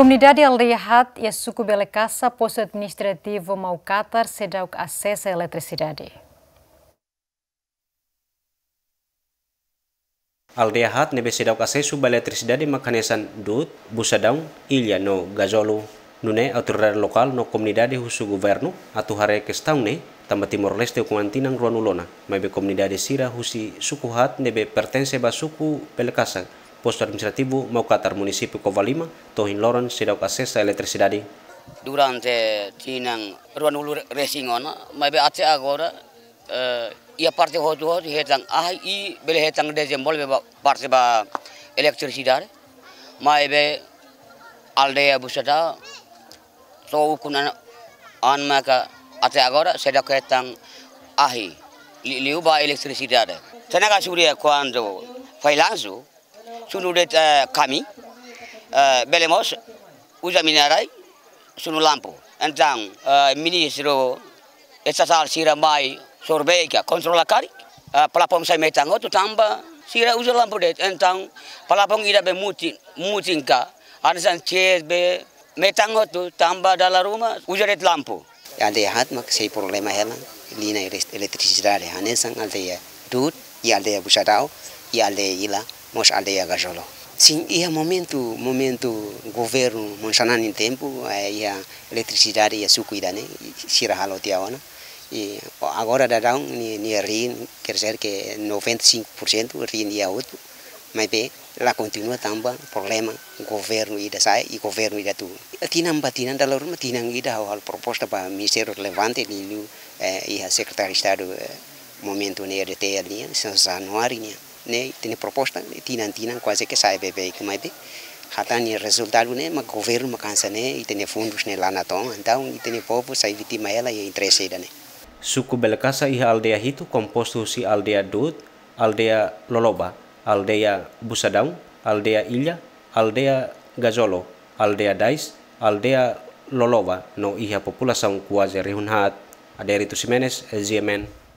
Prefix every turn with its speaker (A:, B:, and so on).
A: Comunidade Alihat e a suco Belecaça, posto administrativo Maucatar será o acesso à eletricidade.
B: Aldeahat nebe sedauk asesu eletricidade makanesan dut, busadang, iliano, Gazolo, Nune autoridade lokal no comunidade husu governo, atau hari kestaung ne, tamba Timor Leste kuantinang ruanulona, maibe komunidade sira husi suku hat nebe pertense basuku pelekasang, posto administrativo Maucatar, município Covalima, Tohin Loran, sedau Acessa a Eletricidade.
C: Durante Tinang Ruanulu Resingona, mas até agora, uh, eh, ia parte hoje hoje hetang ah i bele retang dezembol be parte ba eletricidade, mas be aldeia busada, só o kunan an maka até agora sedang retang ahi liu ba eletricidade. Tenaga surya quando foi sunu det eh, kami eh, belemos minarai sunu lampu entang eh, ministro estatal sira mai sorbeika kontrola kari pelapong saya metango tu tamba sira uja lampu det entang pelapong ida be muti mutin anasan ches be tu tamba dalam rumah uja det lampu
A: yang dehat mak sei problema helang lina elektrisidade anesan ada ya dut ya ada ya busadau ya ya ila mos aldeia gajolo. Sim, ia momento, momento governo monsanan em tempo, a eletricidade eh, ia suco ida né, sira halo E agora da down, ni ni rin, quer dizer que 95% rin ia outro. Mas bem, lá continua também problema governo ida sai e governo ida tu. Tinam batinan da lor, tinam ida hal proposta para ministério relevante e a Secretaria de estado eh, momento a RT ali, São ne tene proposta ne tina tina kwaze ke sae bebe come be ni resulta lune ma governo ma kansa ne itene fundus ne lana tong antau itene popo sai vitima ela ye interese dane
B: suku belakasa iha aldea hitu komposto si aldea dut aldea loloba aldea busadau aldea ilha aldea gazolo aldea dais aldea loloba no iha população quase hat aderitu tusimenes ziemen